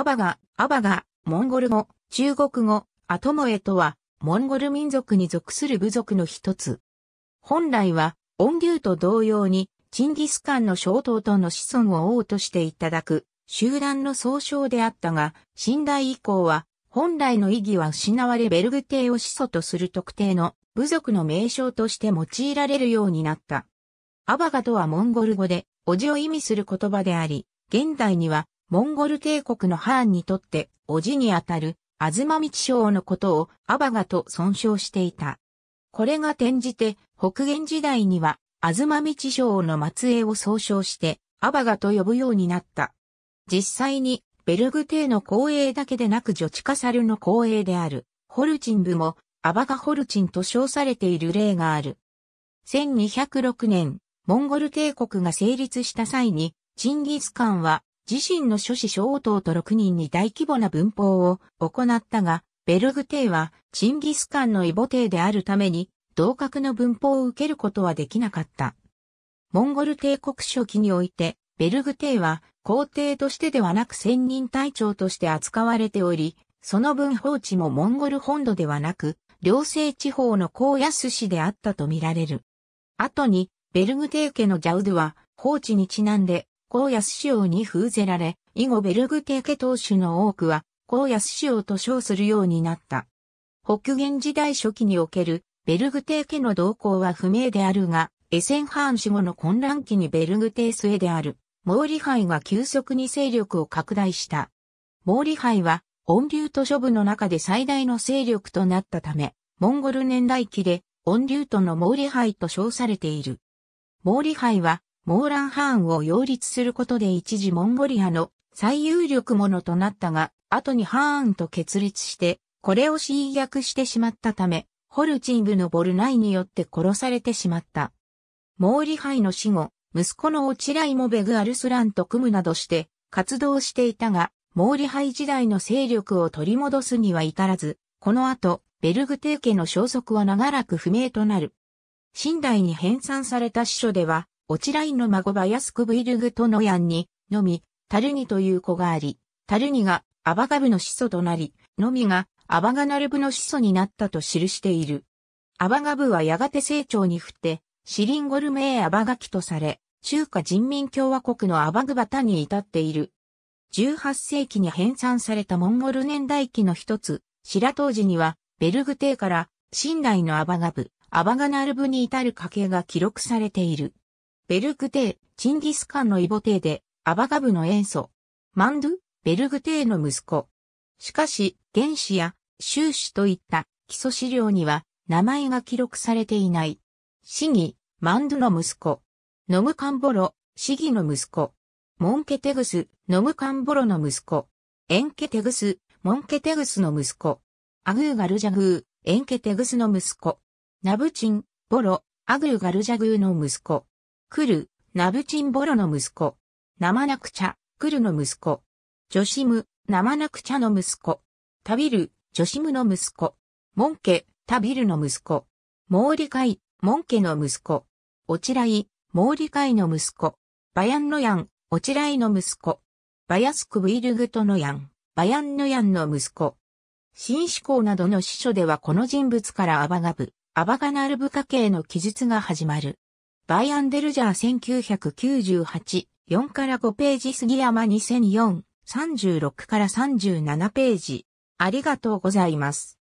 アバガ、アバガ、モンゴル語、中国語、アトモエとは、モンゴル民族に属する部族の一つ。本来は、オン牛と同様に、チンギスカンの小頭との子孫を王としていただく、集団の総称であったが、信代以降は、本来の意義は失われベルグ帝を始祖とする特定の部族の名称として用いられるようになった。アバガとはモンゴル語で、おじを意味する言葉であり、現代にはモンゴル帝国のハーンにとって、おじにあたる、アミチショウのことをアバガと尊称していた。これが転じて、北元時代には、アミチショウの末裔を総称して、アバガと呼ぶようになった。実際に、ベルグ帝の後衛だけでなくジョチカサルの後衛である、ホルチン部も、アバガホルチンと称されている例がある。1206年、モンゴル帝国が成立した際に、チンギスカンは自身の諸子小王党と6人に大規模な文法を行ったが、ベルグ帝はチンギスカンの異母帝であるために、同格の文法を受けることはできなかった。モンゴル帝国初期において、ベルグ帝は皇帝としてではなく専任隊長として扱われており、その分放置もモンゴル本土ではなく、両政地方の高安市であったとみられる。後に、ベルグ帝家のジャウドゥは、放置にちなんで、高安師匠に封ぜられ、以後ベルグテ家ケ主の多くは、高安師匠と称するようになった。北元時代初期における、ベルグテ家ケの動向は不明であるが、エセンハーン死後の混乱期にベルグテ末スへである、毛利杯が急速に勢力を拡大した。毛利杯は、恩流と諸部の中で最大の勢力となったため、モンゴル年代記で、恩流との毛利杯と称されている。毛利杯は、モーランハーンを擁立することで一時モンゴリアの最有力者となったが、後にハーンと決裂して、これを侵略してしまったため、ホルチンブのボルナイによって殺されてしまった。モーリハイの死後、息子のオチライもベグアルスランと組むなどして活動していたが、モーリハイ時代の勢力を取り戻すには至らず、この後、ベルグテー家の消息は長らく不明となる。清代に編纂された史書では、オチラインの孫バヤスクブイルグトノヤンに、のみ、タルニという子があり、タルニがアバガブの始祖となり、のみがアバガナルブの始祖になったと記している。アバガブはやがて成長に振って、シリンゴルメーアバガキとされ、中華人民共和国のアバグバタに至っている。18世紀に編纂されたモンゴル年代記の一つ、白当時には、ベルグ帝から、信代のアバガブ、アバガナルブに至る家系が記録されている。ベルグ帝、チンギスカンのイボ帝で、アバガブの塩素、マンドゥ、ベルグ帝の息子。しかし、原子や、収支といった基礎資料には、名前が記録されていない。シギ、マンドゥの息子。ノムカンボロ、シギの息子。モンケテグス、ノムカンボロの息子。エンケテグス、モンケテグスの息子。アグーガルジャグー、エンケテグスの息子。ナブチン、ボロ、アグーガルジャグーの息子。クル、ナブチンボロの息子。ナマナクチャ、クルの息子。ジョシム、ナマナクチャの息子。タビル、ジョシムの息子。モンケ、タビルの息子。モーリカイ、モンケの息子。オチライ、モーリカイの息子。バヤンノヤン、オチライの息子。バヤスクブイルグトノヤン、バヤンノヤンの息子。新思考などの司書ではこの人物からアバガブ、アバガナルブ家系の記述が始まる。バイアンデルジャー1998、4から5ページ杉山2004、36から37ページ。ありがとうございます。